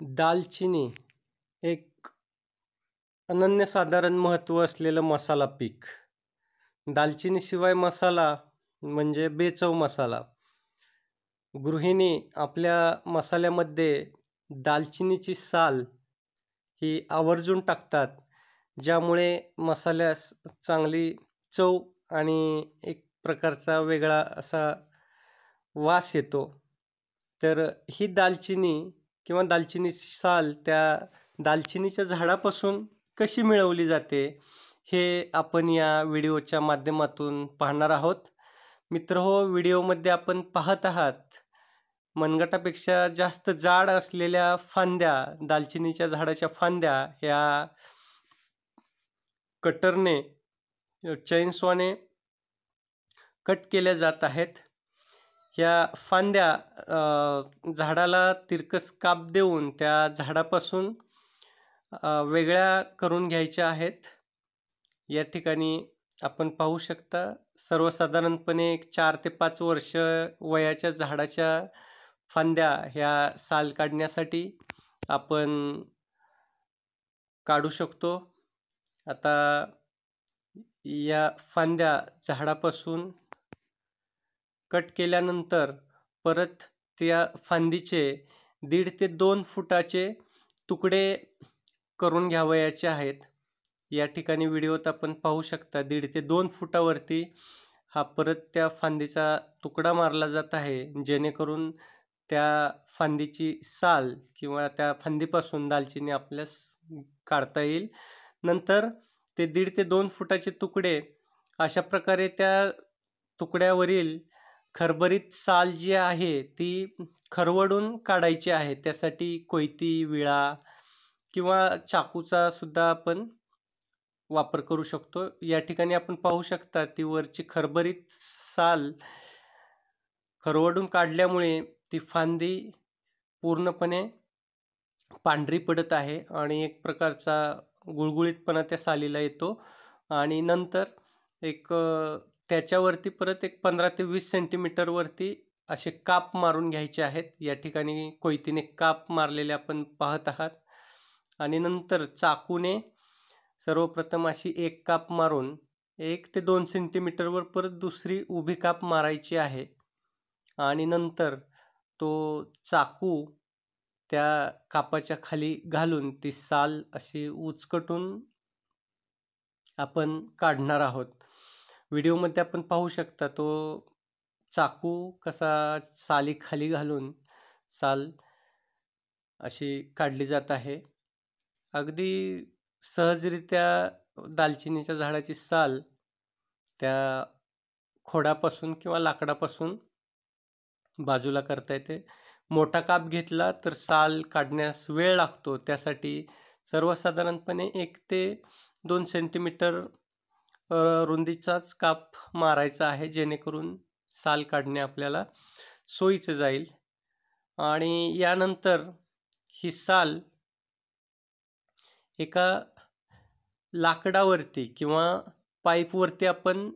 दालचिनी एक अनन्यसाधारण महत्त्व असलेलं मसाला पीक दालचिनीशिवाय मसाला म्हणजे बेचव मसाला गृहिणी आपल्या मसाल्यामध्ये दालचिनीची साल ही आवर्जून टाकतात ज्यामुळे मसाल्यास चांगली चव आणि एक प्रकारचा वेगळा असा वास येतो तर ही दालचिनी किंवा दालचिनीची साल त्या दालचिनीच्या झाडापासून कशी मिळवली जाते हे आपण या व्हिडिओच्या माध्यमातून पाहणार आहोत मित्र हो व्हिडिओमध्ये आपण पाहत आहात मनगटापेक्षा जास्त जाड असलेल्या फांद्या दालचिनीच्या झाडाच्या फांद्या ह्या कटरने चैनस्वाने कट केल्या जात आहेत ह्या फांद्या झाडाला तिरकस काप देऊन त्या झाडापासून वेगळ्या करून घ्यायच्या आहेत या ठिकाणी आपण पाहू शकता सर्वसाधारणपणे एक चार ते पाच वर्ष वयाच्या झाडाच्या फांद्या ह्या साल काढण्यासाठी आपण काढू शकतो आता या फांद्या झाडापासून कट केल्यानंतर परत त्या फांदीचे दीड ते दोन फुटाचे तुकडे करून घ्यावयाचे आहेत या ठिकाणी व्हिडिओत आपण पाहू शकता दीड ते दोन फुटावरती हा परत त्या फांदीचा तुकडा मारला जात आहे जेणेकरून त्या फांदीची साल किंवा त्या फांदीपासून दालचिनी आपल्यास काढता येईल नंतर ते दीड ते दोन फुटाचे तुकडे अशा प्रकारे त्या तुकड्यावरील खरबरीत साल जी आहे ती खरवडून काढायची आहे त्यासाठी कोयती विळा किंवा चाकूचा सुद्धा आपण वापर करू शकतो या ठिकाणी आपण पाहू शकता ती वरची खरबरीत साल खरवडून काढल्यामुळे ती फांदी पूर्णपणे पांढरी पडत आहे आणि एक प्रकारचा गुळगुळीतपणा त्या सालीला येतो आणि नंतर एक त्याच्यावरती परत एक पंधरा ते वीस सेंटीमीटरवरती असे काप मारून घ्यायचे आहेत या ठिकाणी कोयतीने काप मारलेले आपण पाहत आहात आणि नंतर चाकूने सर्वप्रथम अशी एक काप मारून एक ते दोन सेंटीमीटरवर परत दुसरी उभी काप मारायची आहे आणि नंतर तो चाकू त्या कापाच्या खाली घालून ती साल अशी उचकटून आपण काढणार आहोत व्हिडिओमध्ये आपण पाहू शकता तो चाकू कसा साली खाली घालून साल अशी काढली जात आहे अगदी सहजरित्या दालचिनीच्या झाडाची साल त्या खोडापासून किंवा लाकडापासून बाजूला करता येते मोठा काप घेतला तर साल काढण्यास वेळ लागतो त्यासाठी सर्वसाधारणपणे एक ते दोन सेंटीमीटर रुंदीचाच काप मारायचा आहे जेणेकरून साल काढणे आपल्याला सोयीचं जाईल आणि यानंतर ही साल एका लाकडावरती किंवा पाईपवरती आपण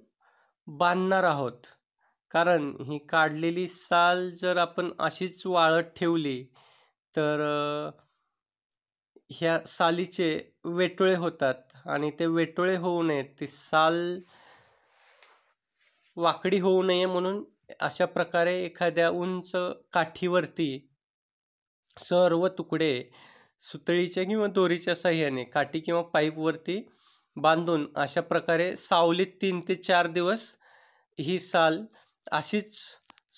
बांधणार आहोत कारण ही काढलेली साल जर आपण अशीच वाळत ठेवली तर ह्या सालीचे वेटोळे होतात आणि ते वेटोळे होऊ नयेत ती साल वाकडी होऊ नये म्हणून अशा प्रकारे एखाद्या उंच काठीवरती सर्व तुकडे सुतळीच्या किंवा दोरीच्या सह्याने काठी किंवा पाईपवरती बांधून अशा प्रकारे सावलीत तीन ते चार दिवस ही साल अशीच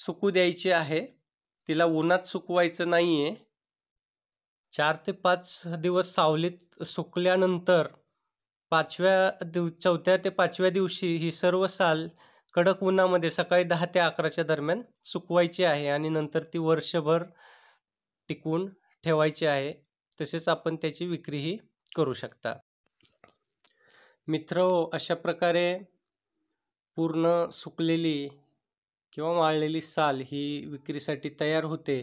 सुकू द्यायची आहे तिला उन्हात सुकवायचं नाही आहे चार ते पाच दिवस सावलीत सुकल्यानंतर पाचव्या दिव चौथ्या ते पाचव्या दिवशी ही सर्व साल कडक उन्हामध्ये सकाळी दहा ते अकराच्या दरम्यान सुकवायची आहे आणि नंतर ती वर्षभर टिकवून ठेवायची आहे तसेच आपण त्याची विक्रीही करू शकता मित्र हो, अशा प्रकारे पूर्ण सुकलेली किंवा वाळलेली साल ही विक्रीसाठी तयार होते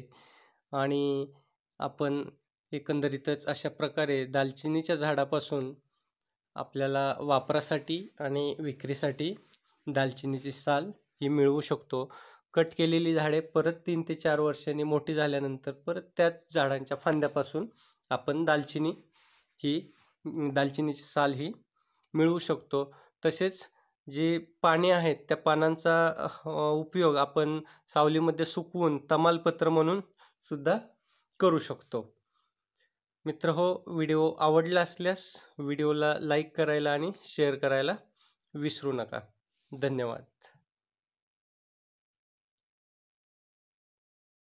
आणि आपण एकंदरीतच अशा प्रकारे दालचिनीच्या झाडापासून आपल्याला वापरासाठी आणि विक्रीसाठी दालचिनीची साल ही मिळवू शकतो कट केलेली झाडे परत तीन ते चार वर्षांनी मोठी झाल्यानंतर परत त्याच झाडांच्या फांद्यापासून आपण दालचिनी ही दालचिनीची साल ही मिळवू शकतो तसेच जे पाने आहेत त्या पानांचा उपयोग आपण सावलीमध्ये सुकवून तमालपत्र म्हणून सुद्धा करू शकतो मित्र हो व्हिडिओ आवडला असल्यास व्हिडिओला लाईक करायला आणि शेअर करायला विसरू नका धन्यवाद